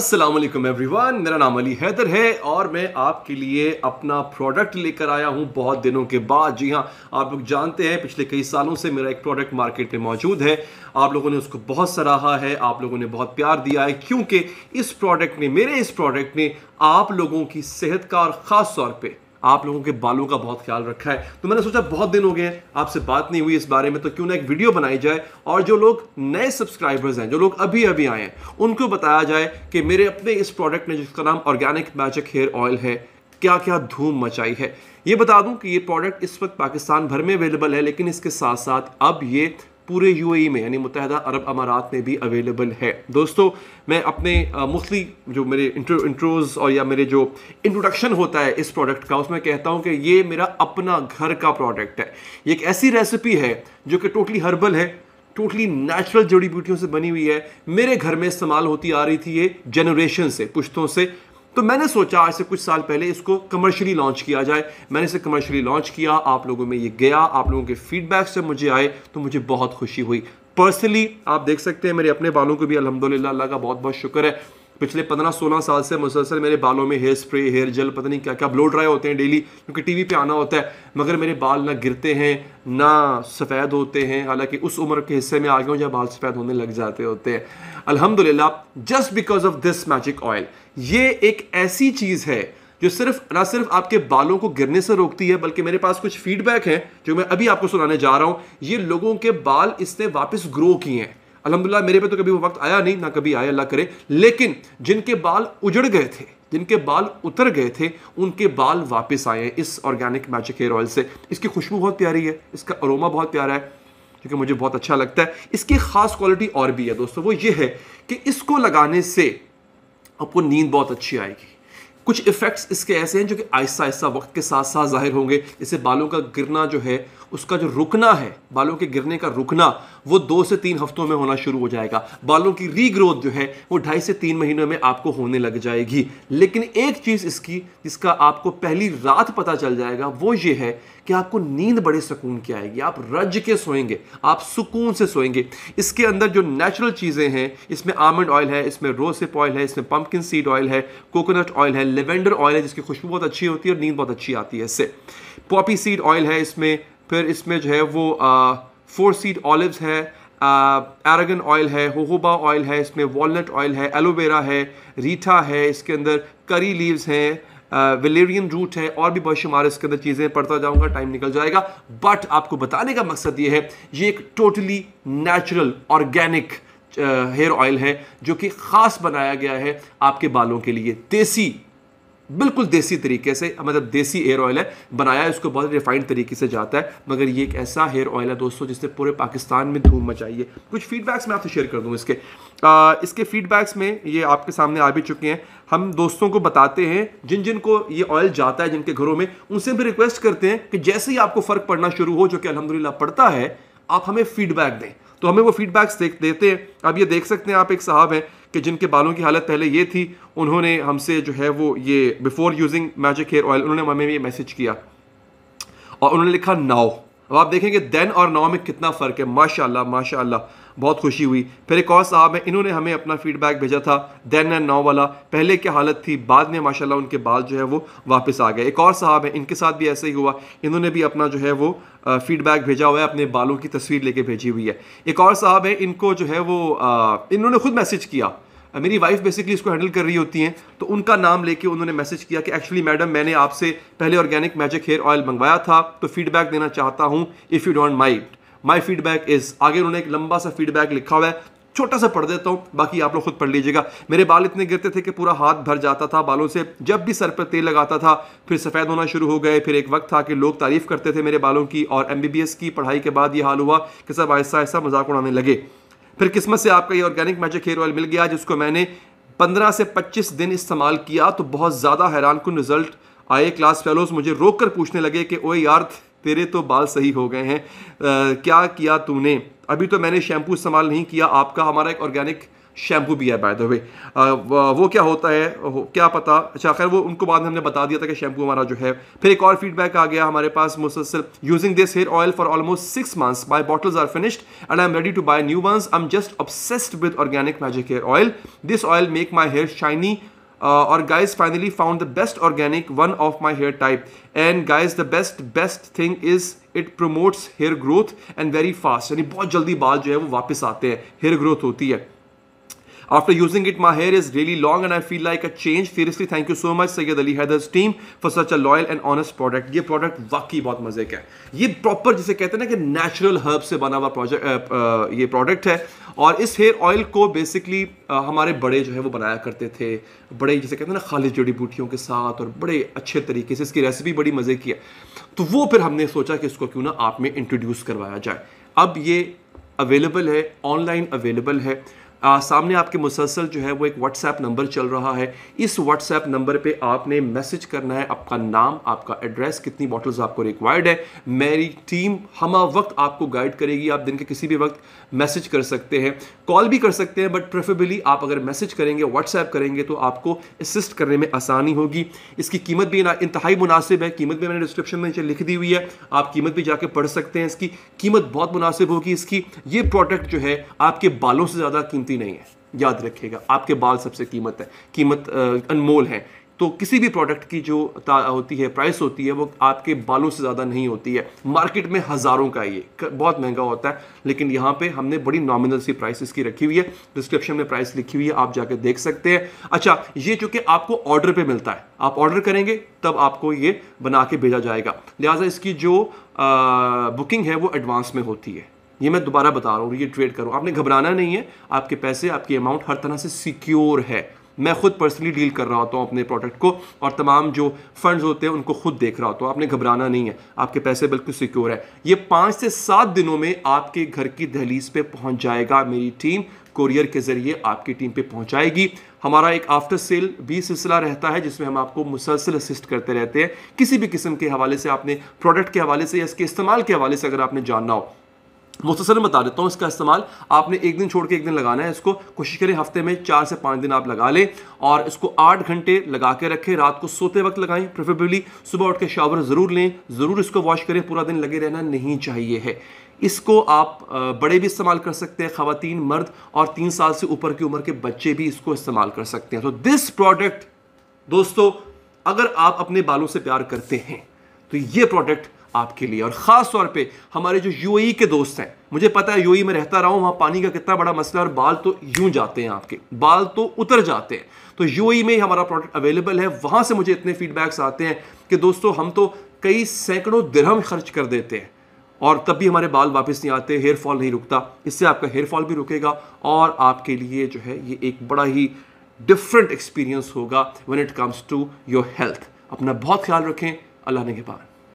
असलम वालेकुम एवरीवन मेरा नाम अली हैदर है और मैं आपके लिए अपना प्रोडक्ट लेकर आया हूँ बहुत दिनों के बाद जी हाँ आप लोग जानते हैं पिछले कई सालों से मेरा एक प्रोडक्ट मार्केट में मौजूद है आप लोगों ने उसको बहुत सराहा है आप लोगों ने बहुत प्यार दिया है क्योंकि इस प्रोडक्ट ने मेरे इस प्रोडक्ट ने आप लोगों की सेहत का और ख़ास तौर पर आप लोगों के बालों का बहुत ख्याल रखा है तो मैंने सोचा बहुत दिन हो गए हैं आपसे बात नहीं हुई इस बारे में तो क्यों ना एक वीडियो बनाई जाए और जो लोग नए सब्सक्राइबर्स हैं जो लोग अभी अभी आए हैं उनको बताया जाए कि मेरे अपने इस प्रोडक्ट ने जिसका नाम ऑर्गेनिक मैजिक हेयर ऑयल है क्या क्या धूम मचाई है ये बता दूं कि ये प्रोडक्ट इस वक्त पाकिस्तान भर में अवेलेबल है लेकिन इसके साथ साथ अब ये पूरे यूएई e में यानी मुतहदा अरब अमारात में भी अवेलेबल है दोस्तों मैं अपने मुख्तली जो मेरे इंट्रोज और या मेरे जो इंट्रोडक्शन होता है इस प्रोडक्ट का उसमें कहता हूँ कि ये मेरा अपना घर का प्रोडक्ट है ये एक ऐसी रेसिपी है जो कि टोटली हर्बल है टोटली नेचुरल जड़ी बूटियों से बनी हुई है मेरे घर में इस्तेमाल होती आ रही थी ये जनरेशन से पुश्तों से तो मैंने सोचा आज से कुछ साल पहले इसको कमर्शली लॉन्च किया जाए मैंने इसे कमर्शियली लॉन्च किया आप लोगों में ये गया आप लोगों के फीडबैक से मुझे आए तो मुझे बहुत खुशी हुई पर्सनली आप देख सकते हैं मेरे अपने बालों को भी अलहमदिल्ला अल्लाह का बहुत बहुत शुक्र है पिछले पंद्रह सोलह साल से मुसलसल मेरे बालों में हेयर स्प्रे हेयर जेल पता नहीं क्या क्या ब्लो ड्राई होते हैं डेली क्योंकि टीवी पे आना होता है मगर मेरे बाल ना गिरते हैं ना सफ़ेद होते हैं हालांकि उस उम्र के हिस्से में आ गए हूँ जहाँ बाल सफ़ेद होने लग जाते होते हैं अलहमदिल्ला just because of this magic oil ये एक ऐसी चीज़ है जो सिर्फ ना सिर्फ आपके बालों को गिरने से रोकती है बल्कि मेरे पास कुछ फीडबैक हैं जो मैं अभी आपको सुनाने जा रहा हूँ ये लोगों के बाल इसने वापस ग्रो किए हैं अलहमदिल्ला मेरे पे तो कभी वो वक्त आया नहीं ना कभी आया अल्लाह करे लेकिन जिनके बाल उजड़ गए थे जिनके बाल उतर गए थे उनके बाल वापस आए इस ऑर्गेनिक मैजिक हेयर ऑयल से इसकी खुशबू बहुत प्यारी है इसका अरोमा बहुत प्यारा है क्योंकि मुझे बहुत अच्छा लगता है इसकी ख़ास क्वालिटी और भी है दोस्तों वो ये है कि इसको लगाने से आपको नींद बहुत अच्छी आएगी कुछ इफ़ेक्ट्स इसके ऐसे हैं जो कि आहिस्ता आहिस्ता वक्त के साथ साथ जाहिर होंगे इससे बालों का गिरना जो है उसका जो रुकना है बालों के गिरने का रुकना वो दो से तीन हफ्तों में होना शुरू हो जाएगा बालों की रीग्रोथ जो है वो ढाई से तीन महीनों में आपको होने लग जाएगी लेकिन एक चीज़ इसकी जिसका आपको पहली रात पता चल जाएगा वो ये है कि आपको नींद बड़े सुकून की आएगी आप रज के सोएंगे आप सुकून से सोएंगे इसके अंदर जो नेचुरल चीज़ें हैं इसमें आमंड ऑयल है इसमें रोसिप ऑयल है इसमें पम्पकिन सीड ऑयल है कोकोनट ऑयल है लेवेंडर ऑयल है जिसकी खुशबू बहुत अच्छी होती है और नींद बहुत अच्छी आती है इससे पॉपी सीड ऑयल है इसमें फिर इसमें जो है वो फोर सीड ऑलिव्स है एरागन ऑयल है होहोबा ऑयल है इसमें वॉलट ऑयल है एलोवेरा है रीठा है इसके अंदर करी लीव्स हैं वेलेरियन uh, रूट है और भी बहुत शुमार इसके अंदर चीज़ें पढ़ता जाऊंगा टाइम निकल जाएगा बट आपको बताने का मकसद ये है ये एक totally natural organic hair oil है जो कि ख़ास बनाया गया है आपके बालों के लिए देसी बिल्कुल देसी तरीके से मतलब देसी हेयर ऑयल है बनाया है उसको बहुत रिफाइंड तरीके से जाता है मगर ये एक ऐसा हेयर ऑयल है दोस्तों जिसने पूरे पाकिस्तान में धूम मचाई है कुछ फीडबैक्स मैं आपसे शेयर कर दूँ इसके आ, इसके फीडबैक्स में ये आपके सामने आ भी चुके हैं हम दोस्तों को बताते हैं जिन जिन को ये ऑयल जाता है जिनके घरों में उनसे भी रिक्वेस्ट करते हैं कि जैसे ही आपको फ़र्क पड़ना शुरू हो जो कि अलहमदिल्ला पड़ता है आप हमें फीडबैक दें तो हमें वो फीडबैक्स देख देते हैं अब ये देख सकते हैं आप एक साहब हैं कि जिनके बालों की हालत पहले ये थी उन्होंने हमसे जो है वो ये before using magic hair oil उन्होंने हमें ये मैसेज किया और उन्होंने लिखा नाव अब आप देखेंगे देन और नाव में कितना फ़र्क है माशाल्लाह माशाल्लाह बहुत खुशी हुई फिर एक और साहब है इन्होंने हमें अपना फीडबैक भेजा था देन एंड नाउ वाला पहले क्या हालत थी बाद में माशाल्लाह उनके बाल जो है वो वापस आ गए एक और साहब हैं इनके साथ भी ऐसे ही हुआ इन्होंने भी अपना जो है वो फीडबैक भेजा हुआ है अपने बालों की तस्वीर लेके भेजी हुई है एक और साहब है इनको जो है वो इन्होंने खुद मैसेज किया मेरी वाइफ बेसिकली इसको हैंडल कर रही होती हैं तो उनका नाम लेके उन्होंने मैसेज किया कि एक्चुअली मैडम मैंने आपसे पहले ऑर्गेनिक मैजिक हेयर ऑयल मंगवाया था तो फीडबैक देना चाहता हूँ if you don't mind my feedback is आगे उन्होंने एक लंबा सा फीडबैक लिखा हुआ है छोटा सा पढ़ देता हूँ बाकी आप लोग खुद पढ़ लीजिएगा मेरे बाल इतने गिरते थे कि पूरा हाथ भर जाता था बालों से जब भी सर पर तेल लगाता था फिर सफ़ेद होना शुरू हो गए फिर एक वक्त था कि लोग तारीफ़ करते थे मेरे बालों की और एम की पढ़ाई के बाद ये हाल हुआ कि सब आहिस्ता आहिस्ता मजाक उड़ाने लगे फिर किस्मत से आपका ये ऑर्गेनिक मैजिक हेयर ऑयल मिल गया जिसको मैंने पंद्रह से पच्चीस दिन इस्तेमाल किया तो बहुत ज़्यादा हैरान कन रिजल्ट आए क्लास फेलोज़ मुझे रोक कर पूछने लगे कि ओ यार तेरे तो बाल सही हो गए हैं आ, क्या किया तूने अभी तो मैंने शैम्पू इस्तेमाल नहीं किया आपका हमारा एक ऑर्गेनिक शैम्पू भी है बाय द वे वो क्या होता है क्या पता अच्छा खैर वो उनको बाद में हमने बता दिया था कि शैम्पू हमारा जो है फिर एक और फीडबैक आ गया हमारे पास मुसलसल using this hair oil for almost six months my bottles are finished and I am ready to buy new ones I am just obsessed with organic magic hair oil this oil make my hair shiny uh, or guys finally found the best organic one of my hair type and guys the best best thing is it promotes hair growth and very fast यानी बहुत जल्दी बाल जो है वो वापस आते हैं hair growth होती है After using it, my hair is really long and I feel like a change. Seriously, thank you so much Sayyid Ali Haidar's team for such a loyal and honest product. ये product वाकई बहुत मज़े का है ये proper जिसे कहते हैं ना कि नेचुरल हर्ब से बना हुआ ये प्रोडक्ट है और इस हेयर ऑयल को बेसिकली uh, हमारे बड़े जो है वो बनाया करते थे बड़े जिसे कहते हैं ना खाली जड़ी बूटियों के साथ और बड़े अच्छे तरीके से इसकी रेसिपी बड़ी मज़े की है तो वो फिर हमने सोचा कि इसको क्यों ना आप में इंट्रोड्यूस करवाया जाए अब ये अवेलेबल है ऑनलाइन अवेलेबल है आ, सामने आपके मुसलसल जो है वो एक व्हाट्सएप नंबर चल रहा है इस व्हाट्सएप नंबर पे आपने मैसेज करना है आपका नाम आपका एड्रेस कितनी बॉटल्स आपको रिक्वायर्ड है मेरी टीम हम वक्त आपको गाइड करेगी आप दिन के किसी भी वक्त मैसेज कर सकते हैं कॉल भी कर सकते हैं बट प्रेफरेबली आप अगर मैसेज करेंगे व्हाट्सएप करेंगे तो आपको असिस्ट करने में आसानी होगी इसकी कीमत भी ना इंतहाई मुनासिब है कीमत भी मैंने डिस्क्रिप्शन में नीचे लिख दी हुई है आप कीमत भी जाके पढ़ सकते हैं इसकी कीमत बहुत मुनासिब होगी इसकी ये प्रोडक्ट जो है आपके बालों से ज़्यादा कीमती कीमती नहीं है याद रखिएगा आपके बाल सबसे कीमत है कीमत अनमोल है तो किसी भी प्रोडक्ट की जो होती है प्राइस होती है वो आपके बालों से ज़्यादा नहीं होती है मार्केट में हज़ारों का ये बहुत महंगा होता है लेकिन यहाँ पे हमने बड़ी नॉमिनल सी प्राइस इसकी रखी हुई है डिस्क्रिप्शन में प्राइस लिखी हुई है आप जाके देख सकते हैं अच्छा ये चूँकि आपको ऑर्डर पर मिलता है आप ऑर्डर करेंगे तब आपको ये बना के भेजा जाएगा लिहाजा इसकी जो आ, बुकिंग है वो एडवांस में होती है ये मैं दोबारा बता रहा हूँ ये ट्रेड करूँ आपने घबराना नहीं है आपके पैसे आपकी अमाउंट हर तरह से सिक्योर है मैं खुद पर्सनली डील कर रहा होता हूँ अपने प्रोडक्ट को और तमाम जो फंड्स होते हैं उनको खुद देख रहा होता हूँ आपने घबराना नहीं है आपके पैसे बिल्कुल सिक्योर है ये पाँच से सात दिनों में आपके घर की दहलीज पे पहुँच जाएगा मेरी टीम कोरियर के ज़रिए आपकी टीम पे पहुंचाएगी हमारा एक आफ्टर सेल भी सिलसिला रहता है जिसमें हम आपको मुसलसल असिस्ट करते रहते हैं किसी भी किस्म के हवाले से आपने प्रोडक्ट के हवाले से या इसके इस्तेमाल के हवाले से अगर आपने जानना हो मुख्तर में बता देता हूँ इसका इस्तेमाल आपने एक दिन छोड़ के एक दिन लगाना है इसको कोशिश करें हफ्ते में चार से पाँच दिन आप लगा लें और इसको आठ घंटे लगा के रखें रात को सोते वक्त लगाएं प्रेफरेबली सुबह उठ के शावर ज़रूर लें ज़रूर इसको वॉश करें पूरा दिन लगे रहना नहीं चाहिए है इसको आप बड़े भी इस्तेमाल कर सकते हैं खातन मर्द और तीन साल से ऊपर की उम्र के बच्चे भी इसको इस्तेमाल कर सकते हैं तो दिस प्रोडक्ट दोस्तों अगर आप अपने बालों से प्यार करते हैं तो ये प्रोडक्ट आपके लिए और ख़ास तौर पे हमारे जो यू के दोस्त हैं मुझे पता है यू में रहता रहा हूँ वहाँ पानी का कितना बड़ा मसला और बाल तो यूं जाते हैं आपके बाल तो उतर जाते हैं तो यू में ही हमारा प्रोडक्ट अवेलेबल है वहाँ से मुझे इतने फीडबैक्स आते हैं कि दोस्तों हम तो कई सैकड़ों दरहम खर्च कर देते हैं और तब भी हमारे बाल वापस नहीं आते हेयर फॉल नहीं रुकता इससे आपका हेयर फॉल भी रुकेगा और आपके लिए जो है ये एक बड़ा ही डिफरेंट एक्सपीरियंस होगा when it comes to your health अपना बहुत ख्याल रखें अल्लाह ने के पान